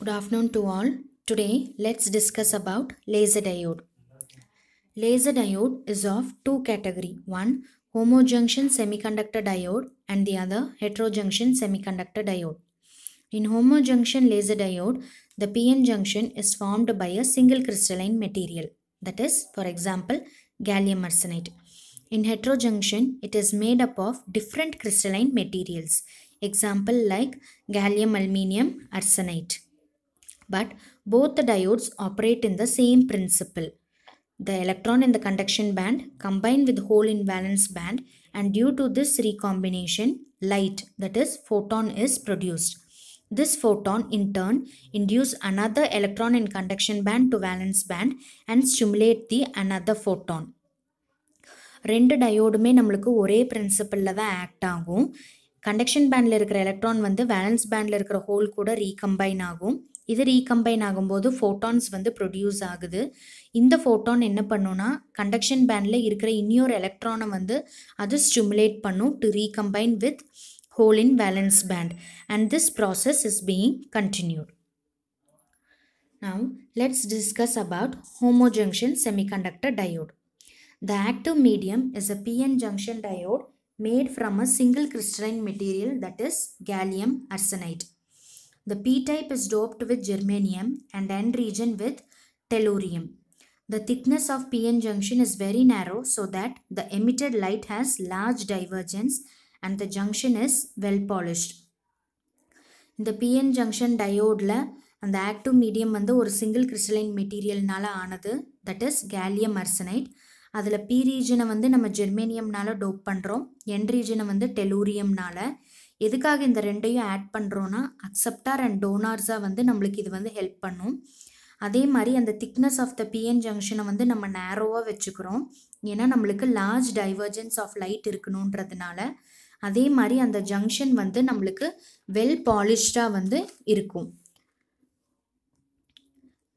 Good afternoon to all. Today, let's discuss about laser diode. Laser diode is of two category. One, homojunction semiconductor diode and the other heterojunction semiconductor diode. In homojunction laser diode, the PN junction is formed by a single crystalline material. That is, for example, gallium arsenide. In heterojunction, it is made up of different crystalline materials. Example like gallium aluminium arsenide but both the diodes operate in the same principle. The electron in the conduction band combine with hole in valence band and due to this recombination, light that is photon is produced. This photon in turn induce another electron in conduction band to valence band and stimulate the another photon. ரெண்டு டயோடுமே நம்மளுக்கு ஒரே பிரின்சிபலில் தான் act ஆகும் conduction பேண்டில் இருக்கிற electron வந்து valence பேண்டில் இருக்கிற ஹோல் கூட ரீகம்பைன் ஆகும் இது ரீகம்பைன் ஆகும்போது ஃபோட்டான்ஸ் வந்து ப்ரொடியூஸ் ஆகுது இந்த ஃபோட்டான் என்ன பண்ணுன்னா கண்டக்ஷன் பேண்டில் இருக்கிற இன்னொரு எலக்ட்ரானை வந்து அது ஸ்டிமுலேட் பண்ணும் to recombine with hole in valence band and this process is being continued now let's discuss about homojunction semiconductor diode the active medium is a PN junction diode made from a single crystalline material that is gallium arsenide The p-type is doped with germanium and n region with tellurium. The thickness of p-n junction is very narrow so that the emitted light has large divergence and the junction is well polished. In the இந்த PN junction டயோடில் அந்த active medium வந்து ஒரு single crystalline மெட்டீரியல்னால ஆனது that is gallium arsenide அதில் P ரீஜனை வந்து நம்ம ஜெர்மேனியம்னால டோப் பண்ணுறோம் என் ரீஜனை வந்து டெலூரியம்னால எதுக்காக இந்த ரெண்டையும் ஆட் பண்ணுறோன்னா அக்செப்டார் அண்ட் டோனார்ஸாக வந்து நம்மளுக்கு இது வந்து ஹெல்ப் பண்ணும் அதே மாதிரி அந்த திக்னஸ் ஆஃப் த பிஎன் ஜங்ஷனை வந்து நம்ம நேரோவாக வச்சுக்கிறோம் ஏன்னா நம்மளுக்கு லார்ஜ் டைவர்ஜன்ஸ் ஆஃப் லைட் இருக்கணுன்றதுனால அதே மாதிரி அந்த ஜங்ஷன் வந்து நம்மளுக்கு வெல் பாலிஷ்டாக வந்து இருக்கும்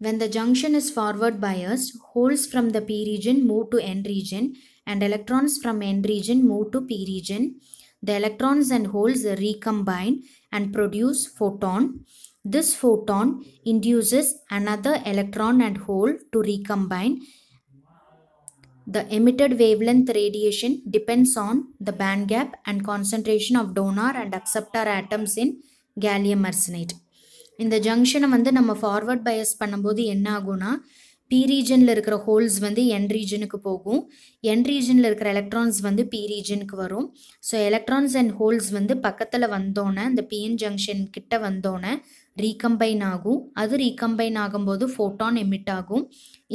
When the junction is forward biased, holes from the p region move to n region and electrons from n region move to p region. the electrons and holes recombine and produce photon. This photon induces another electron and hole to recombine. The emitted wavelength radiation depends on the band gap and concentration of donor and acceptor atoms in gallium arsenate. the junction, வந்து நம்ம forward bias பண்ணும்போது என்ன ஆகும்னா B ரீஜனில் இருக்கிற holes வந்து என் ரீஜனுக்கு போகும் என் ரீஜனில் இருக்கிற எலக்ட்ரான்ஸ் வந்து பி ரீஜனுக்கு வரும் ஸோ எலக்ட்ரான்ஸ் அண்ட் ஹோல்ஸ் வந்து பக்கத்தில் வந்தோன்னே அந்த பிஎன் ஜங்ஷன் கிட்ட வந்தோன்னே ரீகம்பைன் ஆகும் அது ரீகம்பைன் ஆகும்போது ஃபோட்டான் எமிட் ஆகும்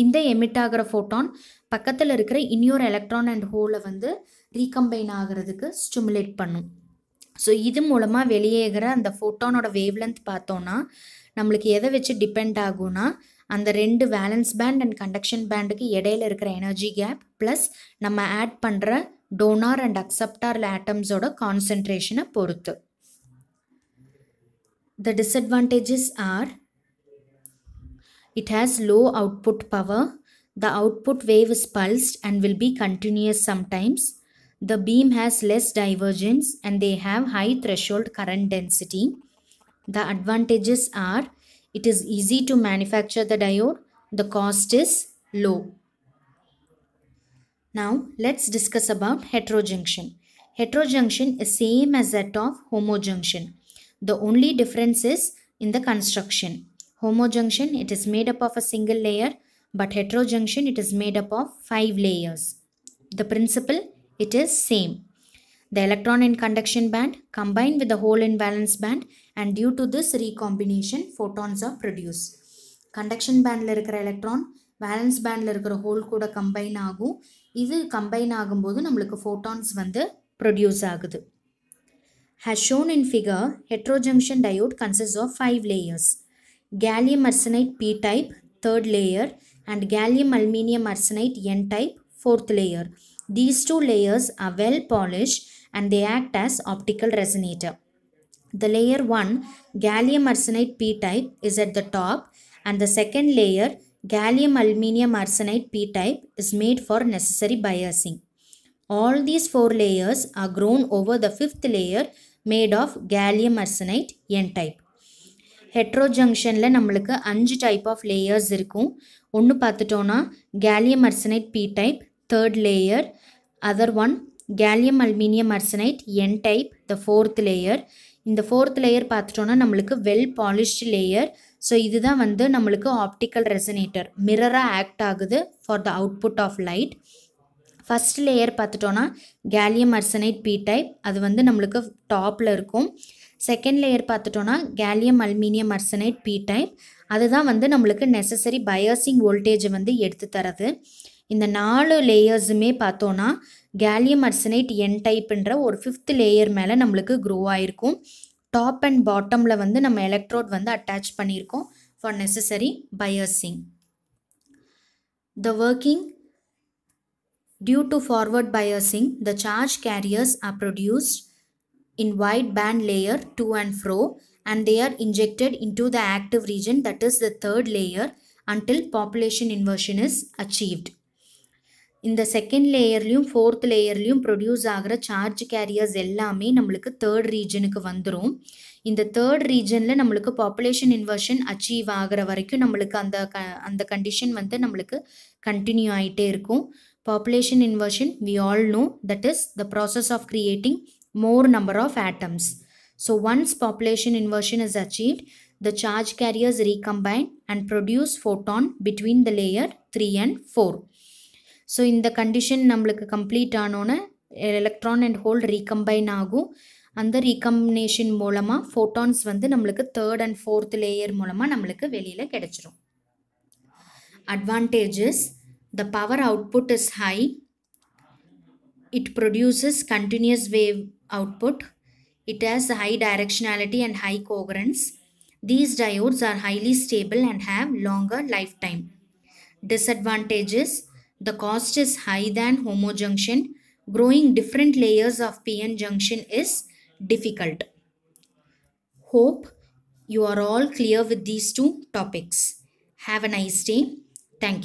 இந்த எமிட் ஆகிற ஃபோட்டான் பக்கத்தில் இருக்கிற இன்னொரு எலக்ட்ரான் அண்ட் ஹோலை வந்து ரீகம்பைன் ஆகிறதுக்கு ஸ்டிமுலேட் பண்ணும் ஸோ இது மூலமாக வெளியேகிற அந்த ஃபோட்டானோட வேவ்லென்த் பார்த்தோன்னா நம்மளுக்கு எதை வச்சு டிபெண்ட் ஆகும்னா அந்த ரெண்டு வேலன்ஸ் பேண்ட் band கண்டக்ஷன் பேண்டுக்கு இடையில இருக்கிற எனர்ஜி கேப் ப்ளஸ் நம்ம ஆட் பண்ணுற டோனார் அண்ட் அக்செப்டார் concentration கான்சன்ட்ரேஷனை பொறுத்து The disadvantages are it has low output power, the output wave is pulsed and will be continuous sometimes, the beam has less divergence and they have high threshold current density. The advantages are it is easy to manufacture the diode. The cost is low. Now let's discuss about heterojunction. Heterojunction is same as that of homojunction. The only difference is in the construction. Homojunction it is made up of a single layer but heterojunction it is made up of five layers. The principle it is same the electron in conduction band combined with the hole in valence band and due to this recombination photons are produced conduction band la electron valence band la irukkira hole kuda combine aagum idu combine aagum bodhu nammalku photons vandu produce aagudhu As shown in figure heterojunction diode consists of five layers gallium arsenide p type third layer and gallium aluminium arsenide n type fourth layer these two layers are well polished and they act as optical resonator. The layer 1 gallium arsenide p-type is at the top and the second layer gallium aluminium arsenide p-type is made for necessary biasing. All these four layers are grown over the fifth layer made of gallium arsenide n-type. Heterojunction le நம்மளுக்கு அஞ்சு type of layers இருக்கும் ஒன்று பார்த்துட்டோன்னா gallium arsenide p type. third layer. Other one, gallium aluminium arsenide, N type, the fourth layer. இந்த fourth layer பார்த்துட்டோன்னா நம்மளுக்கு well polished layer so இதுதான் வந்து நம்மளுக்கு ஆப்டிக்கல் ரெசனேட்டர் மிரராக ஆக்ட் ஆகுது for the output of light first layer பார்த்துட்டோன்னா gallium arsenide P type அது வந்து நம்மளுக்கு டாப்பில் இருக்கும் செகண்ட் லேயர் பார்த்துட்டோன்னா gallium aluminium arsenide P type அதுதான் வந்து நம்மளுக்கு நெசசரி பயாசிங் வோல்டேஜை வந்து எடுத்து தரது இந்த நாலு லேயர்ஸுமே பார்த்தோன்னா கேலியம் அர்சனைட் என் டைப்புன்ற ஒரு ஃபிஃப்த் லேயர் மேலே நம்மளுக்கு க்ரோ ஆகிருக்கும் டாப் அண்ட் பாட்டமில் வந்து நம்ம எலக்ட்ரோட் வந்து அட்டாச் பண்ணியிருக்கோம் for necessary biasing the working due to forward biasing the charge carriers are produced in band layer to and fro and they are injected into the active region that is the third layer until population inversion is achieved இந்த second லேயர்லேயும் fourth லேயர்லேயும் produce ஆகிற charge carriers எல்லாமே நம்மளுக்கு third ரீஜனுக்கு வந்துடும் இந்த third ரீஜனில் நம்மளுக்கு பாப்புலேஷன் இன்வர்ஷன் அச்சீவ் ஆகிற வரைக்கும் நம்மளுக்கு அந்த க அந்த கண்டிஷன் வந்து நம்மளுக்கு கண்டினியூ ஆகிட்டே இருக்கும் population inversion we all know that is the process of creating more number of atoms so once population inversion is achieved the charge carriers recombine and produce photon between the layer three and four So in the condition namluk complete anona electron and hole recombine agu and the recombination molama photons vandhu namluk third and fourth layer molama namluk velila kedachiru. Advantages the power output is high. It produces continuous wave output. It has high directionality and high coherence. These diodes are highly stable and have longer lifetime. Disadvantages the cost is high than homo junction. Growing different layers of PN junction is difficult. Hope you are all clear with these two topics. Have a nice day. Thank you.